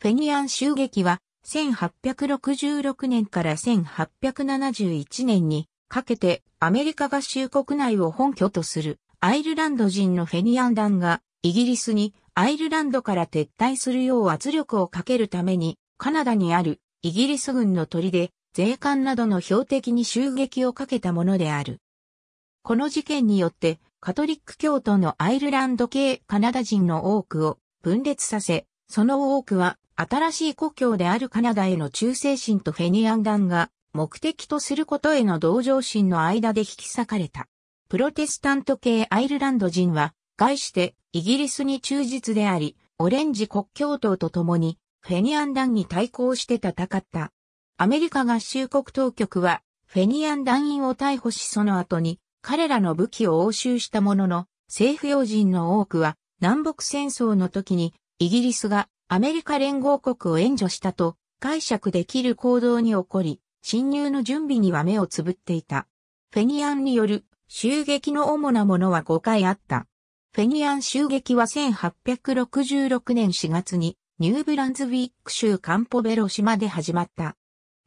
フェニアン襲撃は、1866年から1871年にかけてアメリカ合衆国内を本拠とするアイルランド人のフェニアン団がイギリスにアイルランドから撤退するよう圧力をかけるためにカナダにあるイギリス軍の砦で税関などの標的に襲撃をかけたものである。この事件によってカトリック教徒のアイルランド系カナダ人の多くを分裂させその多くは、新しい故郷であるカナダへの忠誠心とフェニアン団が、目的とすることへの同情心の間で引き裂かれた。プロテスタント系アイルランド人は、概してイギリスに忠実であり、オレンジ国教党と共に、フェニアン団に対抗して戦った。アメリカ合衆国当局は、フェニアン団員を逮捕しその後に、彼らの武器を押収したものの、政府要人の多くは、南北戦争の時にイギリスがアメリカ連合国を援助したと解釈できる行動に起こり、侵入の準備には目をつぶっていた。フェニアンによる襲撃の主なものは5回あった。フェニアン襲撃は1866年4月にニューブランズウィック州カンポベロ島で始まった。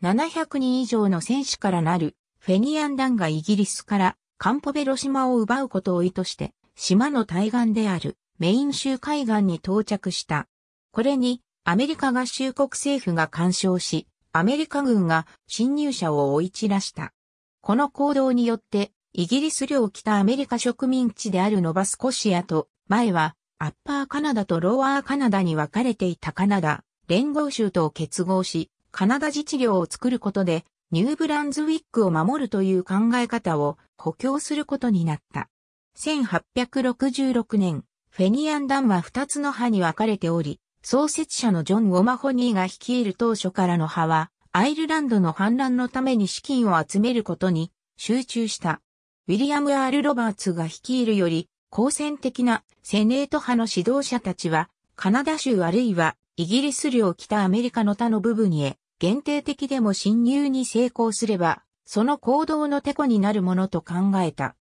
700人以上の戦士からなるフェニアン団がイギリスからカンポベロ島を奪うことを意図して島の対岸であるメイン州海岸に到着した。これに、アメリカ合衆国政府が干渉し、アメリカ軍が侵入者を追い散らした。この行動によって、イギリス領北アメリカ植民地であるノバスコシアと、前はアッパーカナダとローアーカナダに分かれていたカナダ、連合州と結合し、カナダ自治領を作ることで、ニューブランズウィックを守るという考え方を補強することになった。1866年、フェニアン団は2つの派に分かれており、創設者のジョン・オマホニーが率いる当初からの派は、アイルランドの反乱のために資金を集めることに集中した。ウィリアム・アール・ロバーツが率いるより、好戦的なセネート派の指導者たちは、カナダ州あるいはイギリス領北アメリカの他の部分へ限定的でも侵入に成功すれば、その行動のテコになるものと考えた。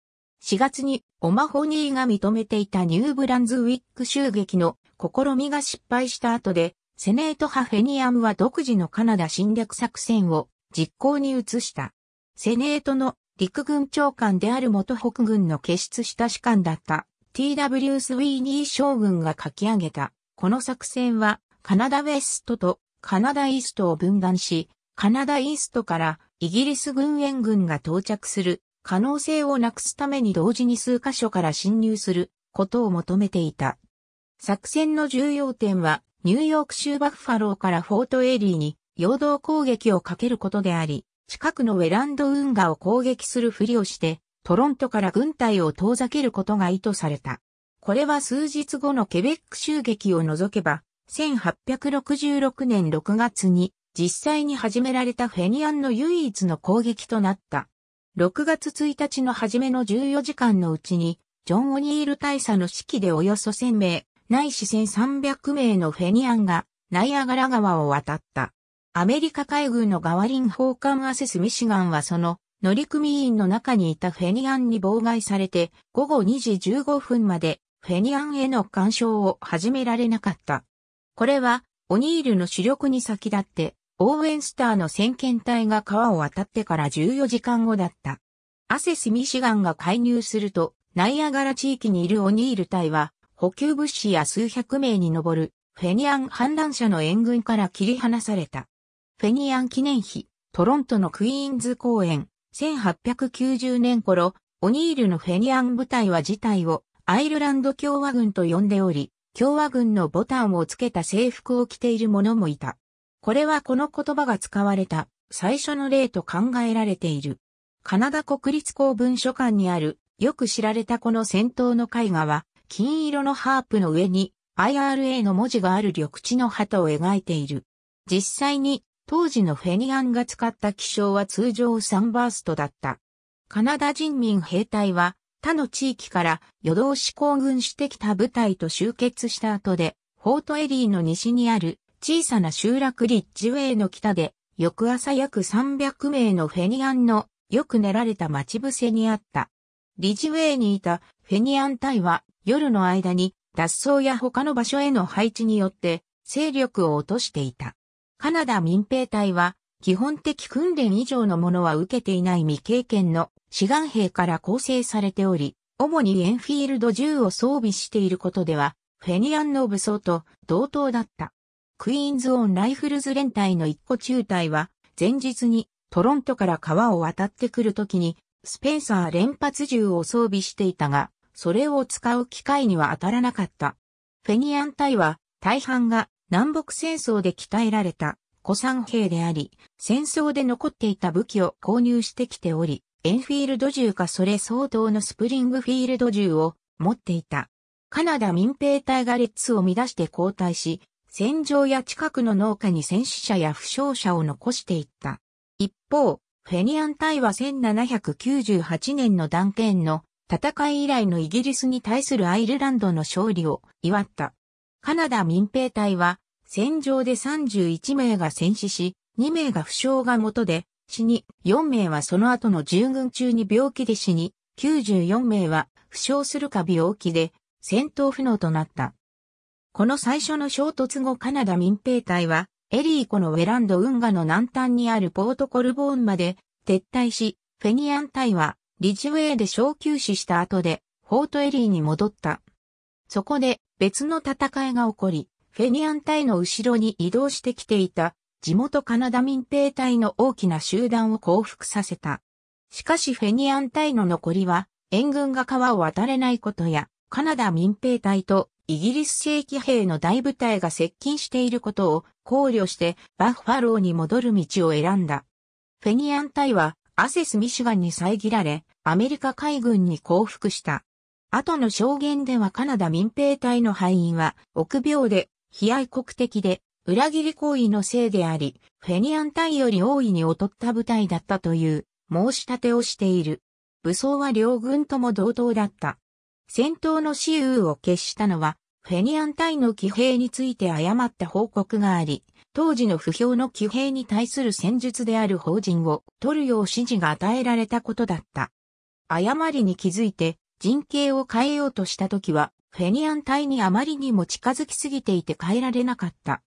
4月にオマホニーが認めていたニューブランズウィック襲撃の試みが失敗した後で、セネート派フェニアムは独自のカナダ侵略作戦を実行に移した。セネートの陸軍長官である元北軍の傑出した士官だった T.W. スウィーニー将軍が書き上げた。この作戦はカナダウェストとカナダイーストを分断し、カナダイーストからイギリス軍援軍が到着する可能性をなくすために同時に数箇所から侵入することを求めていた。作戦の重要点は、ニューヨーク州バッファローからフォートエリーに陽動攻撃をかけることであり、近くのウェランド運河を攻撃するふりをして、トロントから軍隊を遠ざけることが意図された。これは数日後のケベック襲撃を除けば、1866年6月に実際に始められたフェニアンの唯一の攻撃となった。6月1日の初めの14時間のうちに、ジョン・オニール大佐の指揮でおよそ1000名、ないし1300名のフェニアンが、ナイアガラ川を渡った。アメリカ海軍のガワリン砲艦アセス・ミシガンはその乗組員の中にいたフェニアンに妨害されて午後2時15分までフェニアンへの干渉を始められなかった。これはオニールの主力に先立ってオーウェンスターの先遣隊が川を渡ってから14時間後だった。アセス・ミシガンが介入すると、ナイアガラ地域にいるオニール隊は、補給物資や数百名に上る、フェニアン反乱者の援軍から切り離された。フェニアン記念碑、トロントのクイーンズ公園、1890年頃、オニールのフェニアン部隊は事態をアイルランド共和軍と呼んでおり、共和軍のボタンをつけた制服を着ている者もいた。これはこの言葉が使われた最初の例と考えられている。カナダ国立公文書館にあるよく知られたこの戦闘の絵画は金色のハープの上に IRA の文字がある緑地の旗を描いている。実際に当時のフェニアンが使った気象は通常サンバーストだった。カナダ人民兵隊は他の地域から夜通し行軍してきた部隊と集結した後で、フォートエリーの西にある小さな集落リッジウェイの北で、翌朝約300名のフェニアンのよく練られた待ち伏せにあった。リッジウェイにいたフェニアン隊は夜の間に脱走や他の場所への配置によって勢力を落としていた。カナダ民兵隊は基本的訓練以上のものは受けていない未経験の志願兵から構成されており、主にエンフィールド銃を装備していることでは、フェニアンの武装と同等だった。クイーンズオンライフルズ連隊の一個中隊は、前日にトロントから川を渡ってくるときに、スペンサー連発銃を装備していたが、それを使う機会には当たらなかった。フェニアン隊は、大半が南北戦争で鍛えられた古参兵であり、戦争で残っていた武器を購入してきており、エンフィールド銃かそれ相当のスプリングフィールド銃を持っていた。カナダ民兵隊がレッツを乱して交代し、戦場や近くの農家に戦死者や負傷者を残していった。一方、フェニアン隊は1798年のダンケーンの戦い以来のイギリスに対するアイルランドの勝利を祝った。カナダ民兵隊は戦場で31名が戦死し、2名が負傷が元で死に、4名はその後の従軍中に病気で死に、94名は負傷するか病気で戦闘不能となった。この最初の衝突後カナダ民兵隊は、エリー湖のウェランド運河の南端にあるポートコルボーンまで撤退し、フェニアン隊はリジウェイで小休止した後で、フォートエリーに戻った。そこで別の戦いが起こり、フェニアン隊の後ろに移動してきていた地元カナダ民兵隊の大きな集団を降伏させた。しかしフェニアン隊の残りは、援軍が川を渡れないことや、カナダ民兵隊とイギリス正規兵の大部隊が接近していることを考慮してバッファローに戻る道を選んだ。フェニアン隊はアセス・ミシガンに遮られ、アメリカ海軍に降伏した。後の証言ではカナダ民兵隊の敗因は、臆病で、非愛国的で、裏切り行為のせいであり、フェニアン隊より大いに劣った部隊だったという申し立てをしている。武装は両軍とも同等だった。戦闘の私有を決したのは、フェニアン隊の騎兵について誤った報告があり、当時の不評の騎兵に対する戦術である法人を取るよう指示が与えられたことだった。誤りに気づいて人形を変えようとした時は、フェニアン隊にあまりにも近づきすぎていて変えられなかった。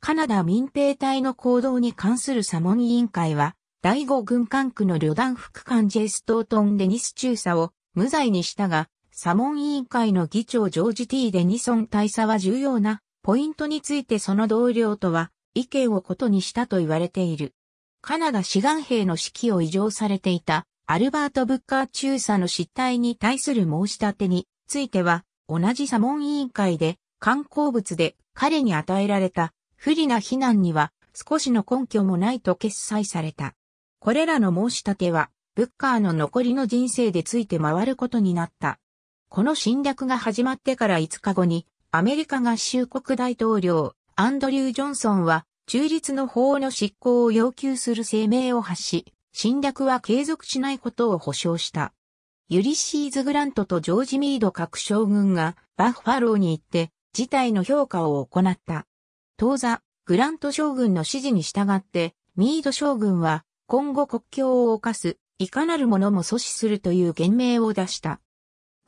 カナダ民兵隊の行動に関する査問委員会は、第5軍管区の旅団副官ジェイストートン・デニス中佐を無罪にしたが、サモン委員会の議長ジョージ・ティー・デニソン大佐は重要なポイントについてその同僚とは意見を異にしたと言われている。カナダ志願兵の指揮を異常されていたアルバート・ブッカー中佐の失態に対する申し立てについては同じサモン委員会で観光物で彼に与えられた不利な非難には少しの根拠もないと決裁された。これらの申し立てはブッカーの残りの人生でついて回ることになった。この侵略が始まってから5日後に、アメリカ合衆国大統領、アンドリュー・ジョンソンは、中立の法の執行を要求する声明を発し、侵略は継続しないことを保証した。ユリシーズ・グラントとジョージ・ミード各将軍がバッファローに行って事態の評価を行った。当座、グラント将軍の指示に従ってミード将軍は今後国境を犯すいかなるものも阻止するという言明を出した。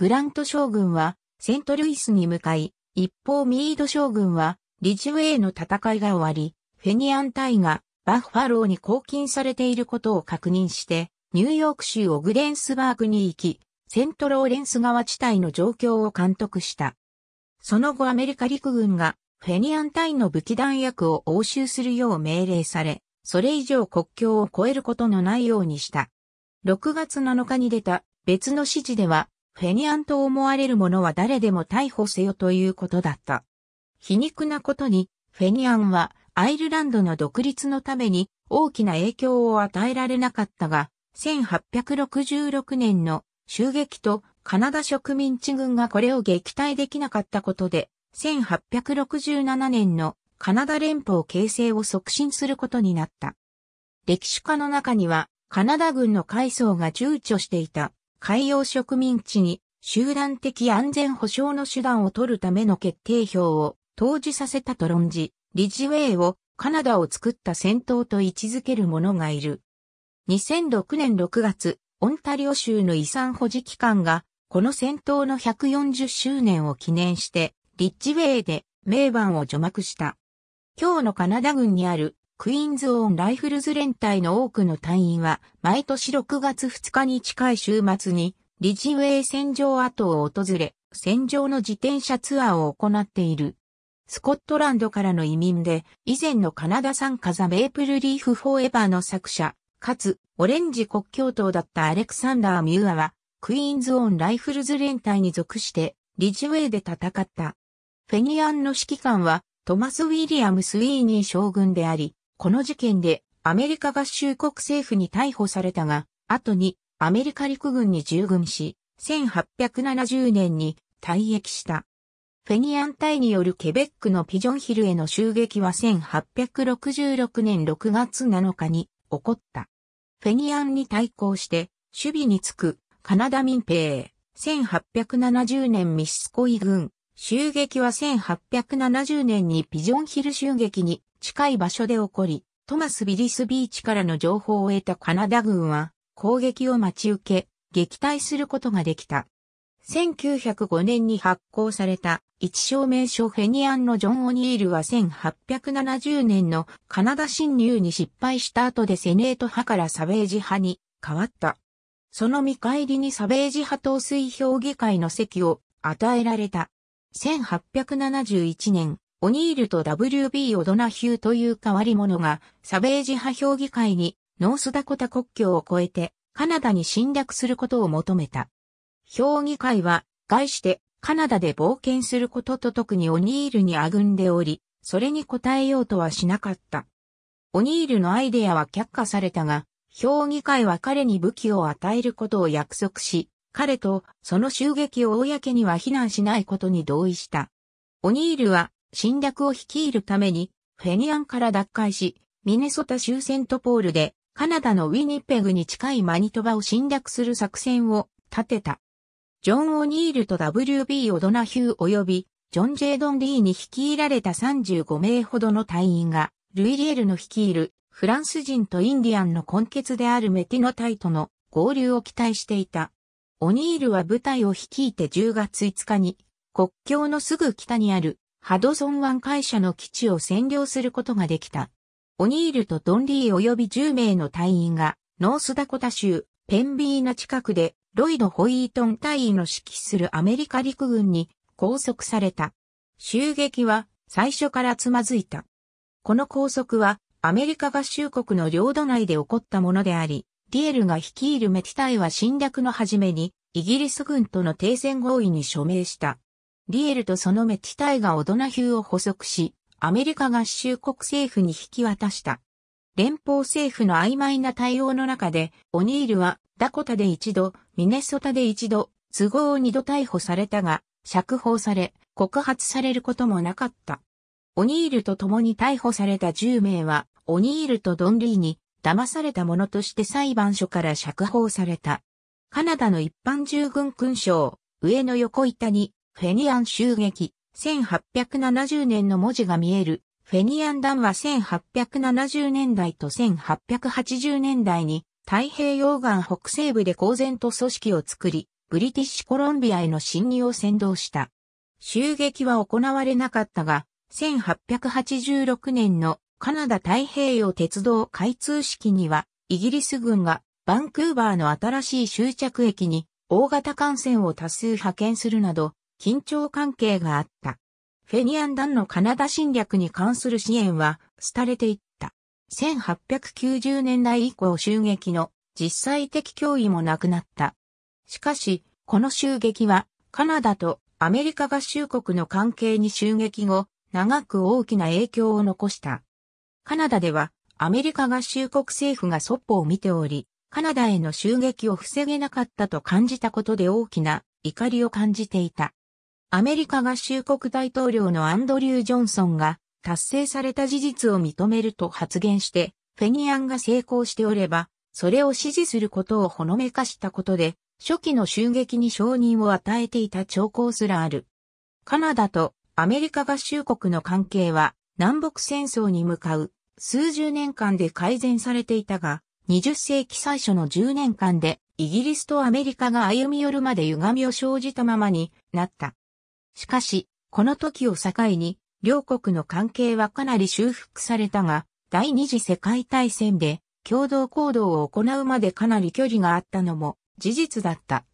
グラント将軍はセントルイスに向かい、一方ミード将軍はリジュウェイの戦いが終わり、フェニアン隊がバッファローに拘禁されていることを確認して、ニューヨーク州オグレンスバーグに行き、セントローレンス川地帯の状況を監督した。その後アメリカ陸軍がフェニアン隊の武器弾薬を押収するよう命令され、それ以上国境を越えることのないようにした。6月7日に出た別の指示では、フェニアンと思われる者は誰でも逮捕せよということだった。皮肉なことに、フェニアンはアイルランドの独立のために大きな影響を与えられなかったが、1866年の襲撃とカナダ植民地軍がこれを撃退できなかったことで、1867年のカナダ連邦形成を促進することになった。歴史家の中には、カナダ軍の階層が躊躇していた海洋植民地に集団的安全保障の手段を取るための決定票を投じさせたと論じ、リジウェイをカナダを作った戦闘と位置づける者がいる。2006年6月、オンタリオ州の遺産保持機関が、この戦闘の140周年を記念して、リッジウェイで名番を除幕した。今日のカナダ軍にあるクイーンズオンライフルズ連隊の多くの隊員は、毎年6月2日に近い週末に、リジウェイ戦場跡を訪れ、戦場の自転車ツアーを行っている。スコットランドからの移民で、以前のカナダ産カザメープルリーフフォーエバーの作者、かつ、オレンジ国境党だったアレクサンダー・ミューアは、クイーンズオンライフルズ連隊に属して、リジウェイで戦った。フェニアンの指揮官は、トマス・ウィリアム・スウィーニー将軍であり、この事件でアメリカ合衆国政府に逮捕されたが、後にアメリカ陸軍に従軍し、1870年に退役した。フェニアン隊によるケベックのピジョンヒルへの襲撃は1866年6月7日に起こった。フェニアンに対抗して守備につくカナダ民兵1870年ミシスコイ軍襲撃は1870年にピジョンヒル襲撃に近い場所で起こり、トマス・ビリスビーチからの情報を得たカナダ軍は攻撃を待ち受け、撃退することができた。1905年に発行された一証明書フェニアンのジョン・オニールは1870年のカナダ侵入に失敗した後でセネート派からサベージ派に変わった。その見返りにサベージ派統帥評議会の席を与えられた。1871年、オニールと W.B. オドナヒューという変わり者が、サベージ派評議会に、ノースダコタ国境を越えて、カナダに侵略することを求めた。評議会は、概して、カナダで冒険することと特にオニールにあぐんでおり、それに応えようとはしなかった。オニールのアイデアは却下されたが、評議会は彼に武器を与えることを約束し、彼とその襲撃を公には非難しないことに同意した。オニールは侵略を率いるためにフェニアンから脱会し、ミネソタ州セントポールでカナダのウィニペグに近いマニトバを侵略する作戦を立てた。ジョン・オニールと WB・ オドナヒュー及びジョン・ジェイドン・リーに率いられた35名ほどの隊員が、ルイ・リエルの率いるフランス人とインディアンの根血であるメティノ隊との合流を期待していた。オニールは部隊を率いて10月5日に、国境のすぐ北にあるハドソン湾会社の基地を占領することができた。オニールとドンリー及び10名の隊員が、ノースダコタ州、ペンビーナ近くで、ロイド・ホイートン隊員の指揮するアメリカ陸軍に拘束された。襲撃は最初からつまずいた。この拘束はアメリカ合衆国の領土内で起こったものであり、ディエルが率いるメティタイは侵略の初めに、イギリス軍との停戦合意に署名した。ディエルとそのメティタイがオドナヒューを捕捉し、アメリカ合衆国政府に引き渡した。連邦政府の曖昧な対応の中で、オニールはダコタで一度、ミネソタで一度、都合を二度逮捕されたが、釈放され、告発されることもなかった。オニールと共に逮捕された10名は、オニールとドンリーに騙された者として裁判所から釈放された。カナダの一般従軍勲章、上の横板に、フェニアン襲撃、1870年の文字が見える。フェニアン弾は1870年代と1880年代に太平洋岸北西部で公然と組織を作り、ブリティッシュコロンビアへの侵入を先導した。襲撃は行われなかったが、1886年のカナダ太平洋鉄道開通式には、イギリス軍がバンクーバーの新しい終着駅に大型艦船を多数派遣するなど、緊張関係があった。フェニアン団のカナダ侵略に関する支援は、廃れていった。1890年代以降襲撃の実際的脅威もなくなった。しかし、この襲撃は、カナダとアメリカ合衆国の関係に襲撃後、長く大きな影響を残した。カナダでは、アメリカ合衆国政府がそっぽを見ており、カナダへの襲撃を防げなかったと感じたことで大きな怒りを感じていた。アメリカ合衆国大統領のアンドリュー・ジョンソンが達成された事実を認めると発言して、フェニアンが成功しておれば、それを支持することをほのめかしたことで、初期の襲撃に承認を与えていた兆候すらある。カナダとアメリカ合衆国の関係は南北戦争に向かう数十年間で改善されていたが、20世紀最初の10年間でイギリスとアメリカが歩み寄るまで歪みを生じたままになった。しかし、この時を境に、両国の関係はかなり修復されたが、第二次世界大戦で共同行動を行うまでかなり距離があったのも事実だった。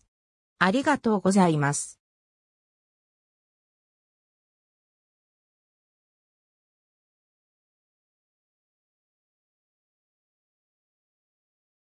ありがとうございます。